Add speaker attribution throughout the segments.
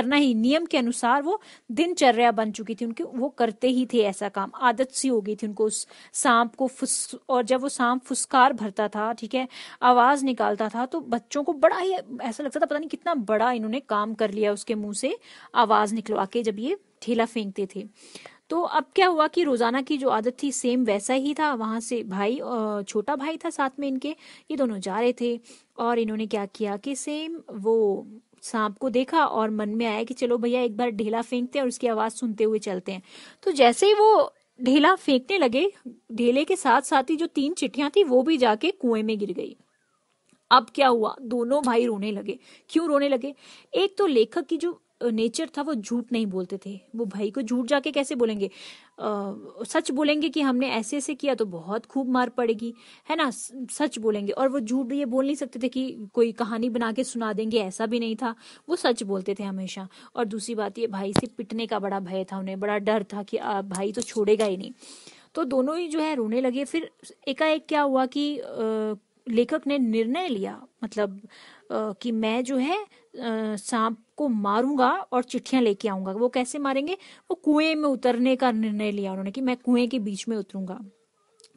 Speaker 1: करना ही नियम के अनुसार वो दिनचर्या बन चुकी थी उनके वो करते ही थे ऐसा काम आदत सी हो गई थी उनको उस सांप को फुस और जब वो सांप फुसकार भरता था ठीक है आवाज निकालता था तो बच्चों को बड़ा ही ऐसा लगता था पता नहीं कितना बड़ा इन्होंने काम कर लिया उसके मुंह से आवाज निकलवा के जब ये ठेला फेंकते थे तो अब क्या हुआ कि रोजाना की जो आदत थी सेम वैसा ही था वहां से भाई छोटा भाई था साथ में इनके ये दोनों जा रहे थे और इन्होंने क्या किया कि सेम वो सांप को देखा और मन में आया कि चलो भैया एक बार ढेला फेंकते हैं और उसकी आवाज सुनते हुए चलते हैं तो जैसे ही वो ढेला फेंकने लगे ढेले के साथ साथ ही जो तीन चिट्ठियां थी वो भी जाके कुएं में गिर गई अब क्या हुआ दोनों भाई रोने लगे क्यों रोने लगे एक तो लेखक की जो नेचर था वो झूठ नहीं बोलते थे वो भाई को झूठ जाके कैसे बोलेंगे आ, सच बोलेंगे कि हमने ऐसे ऐसे किया तो बहुत खूब मार पड़ेगी है ना सच बोलेंगे और वो झूठ ये बोल नहीं सकते थे कि कोई कहानी बना के सुना देंगे ऐसा भी नहीं था वो सच बोलते थे हमेशा और दूसरी बात ये भाई से पिटने का बड़ा भय था उन्हें बड़ा डर था कि आ, भाई तो छोड़ेगा ही नहीं तो दोनों ही जो है रोने लगे फिर एकाएक क्या हुआ कि आ, लेखक ने निर्णय लिया मतलब कि मैं जो है सांप को मारूंगा और चिट्ठियां लेके आऊंगा वो कैसे मारेंगे वो कुएं में उतरने का निर्णय लिया उन्होंने कि मैं कुएं के बीच में उतरूंगा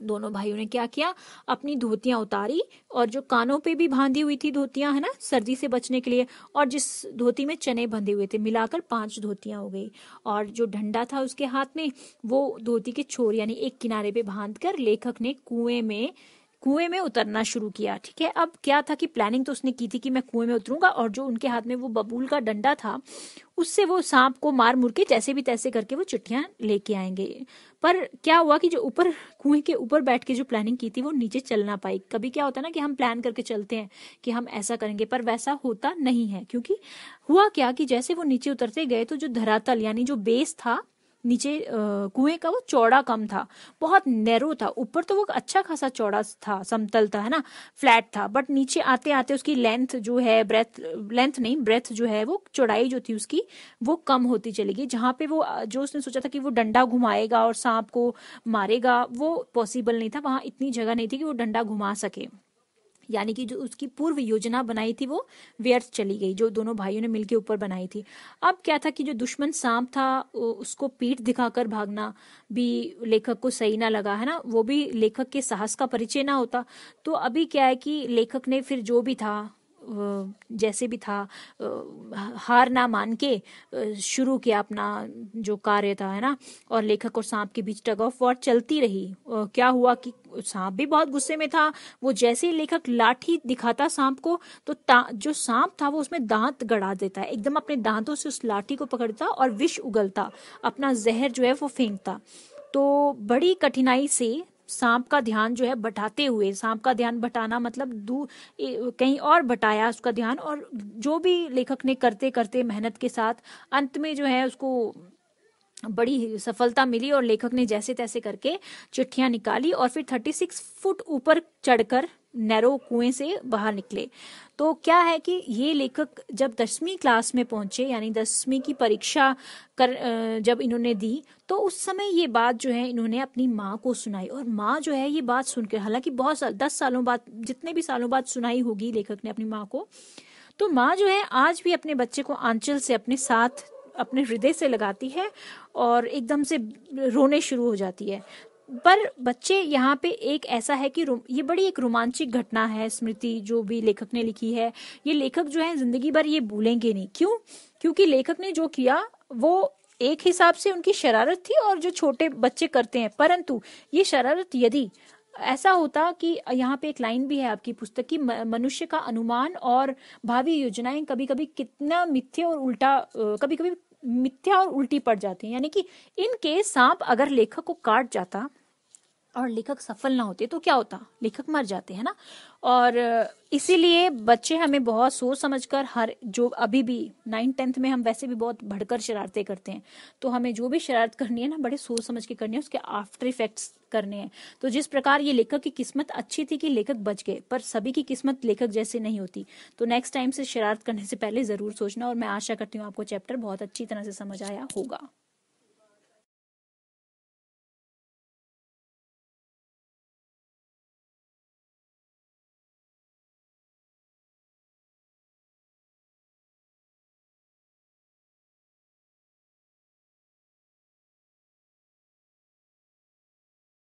Speaker 1: दोनों भाइयों ने क्या किया अपनी धोतियां उतारी और जो कानों पे भी बांधी हुई थी धोतियां है ना सर्दी से बचने के लिए और जिस धोती में चने बंधे हुए थे मिलाकर पांच धोतियां हो गई और जो डंडा था उसके हाथ में वो धोती के छोर यानी एक किनारे पे बांध कर लेखक ने कुएं में कुएं में उतरना शुरू किया ठीक है अब क्या था कि प्लानिंग तो उसने की थी कि मैं कुएं में उतरूंगा और जो उनके हाथ में वो बबूल का डंडा था उससे वो सांप को मार मुर के जैसे भी तैसे करके वो चिट्ठियां लेके आएंगे पर क्या हुआ कि जो ऊपर कुएं के ऊपर बैठ के जो प्लानिंग की थी वो नीचे चल ना पाई कभी क्या होता है ना कि हम प्लान करके चलते हैं कि हम ऐसा करेंगे पर वैसा होता नहीं है क्योंकि हुआ क्या कि जैसे वो नीचे उतरते गए तो जो धरातल यानी जो बेस था नीचे कुएं का वो चौड़ा कम था बहुत नैरो था ऊपर तो वो अच्छा खासा चौड़ा था समतल था है ना फ्लैट था बट नीचे आते आते उसकी लेंथ जो है ब्रेथ लेंथ नहीं ब्रेथ जो है वो चौड़ाई जो थी उसकी वो कम होती चली गई जहां पे वो जो उसने सोचा था कि वो डंडा घुमाएगा और सांप को मारेगा वो पॉसिबल नहीं था वहां इतनी जगह नहीं थी कि वो डंडा घुमा सके यानी कि जो उसकी पूर्व योजना बनाई थी वो व्यर्थ चली गई जो दोनों भाइयों ने मिलकर ऊपर बनाई थी अब क्या था कि जो दुश्मन सांप था उसको पीठ दिखाकर भागना भी लेखक को सही ना लगा है ना वो भी लेखक के साहस का परिचय ना होता तो अभी क्या है कि लेखक ने फिर जो भी था जैसे भी था हार ना मान के शुरू किया अपना जो कार्य था है ना और लेखक और सांप के बीच टग ऑफ वॉर चलती रही क्या हुआ कि सांप भी बहुत गुस्से में था वो जैसे ही लेखक लाठी दिखाता सांप को तो जो सांप था वो उसमें दांत गड़ा देता है एकदम अपने दांतों से उस लाठी को पकड़ता और विष उगलता अपना जहर जो है वो फेंकता तो बड़ी कठिनाई से सांप का ध्यान जो है बटाते हुए सांप का ध्यान बटाना मतलब दू कहीं और बटाया उसका ध्यान और जो भी लेखक ने करते करते मेहनत के साथ अंत में जो है उसको बड़ी सफलता मिली और लेखक ने जैसे तैसे करके चिट्ठियां निकाली और फिर 36 फुट ऊपर चढ़कर नैरो कुएं से बाहर निकले तो क्या है कि ये लेखक जब दसवीं क्लास में पहुंचे यानी दसवीं की परीक्षा कर जब इन्होंने दी तो उस समय ये बात जो है इन्होंने अपनी माँ को सुनाई और माँ जो है ये बात सुनकर हालांकि बहुत साल दस सालों बाद जितने भी सालों बाद सुनाई होगी लेखक ने अपनी माँ को तो माँ जो है आज भी अपने बच्चे को आंचल से अपने साथ अपने हृदय से लगाती है और एकदम से रोने शुरू हो जाती है पर बच्चे यहाँ पे एक ऐसा है कि ये बड़ी एक रोमांचिक घटना है स्मृति जो भी लेखक ने लिखी है ये लेखक जो है जिंदगी भर ये भूलेंगे नहीं क्यों क्योंकि लेखक ने जो किया वो एक हिसाब से उनकी शरारत थी और जो छोटे बच्चे करते हैं परंतु ये शरारत यदि ऐसा होता कि यहाँ पे एक लाइन भी है आपकी पुस्तक की मनुष्य का अनुमान और भावी योजनाएं कभी कभी कितना मिथ्य और उल्टा कभी कभी मिथ्या और उल्टी पड़ जाती है यानी कि इनके सांप अगर लेखक को काट जाता और लेखक सफल ना होते तो क्या होता लेखक मर जाते हैं ना और इसीलिए बच्चे हमें बहुत सोच समझकर हर जो अभी भी नाइन टेंथ में हम वैसे भी बहुत भड़कर शरारतें करते हैं तो हमें जो भी शरारत करनी है ना बड़े सोच समझ के करनी है उसके आफ्टर इफेक्ट्स करने हैं तो जिस प्रकार ये लेखक की किस्मत अच्छी थी कि लेखक बच गए पर सभी की किस्मत लेखक जैसे नहीं होती तो नेक्स्ट टाइम से शरारत करने से पहले जरूर सोचना और मैं आशा करती हूँ आपको चैप्टर बहुत अच्छी तरह से समझ आया होगा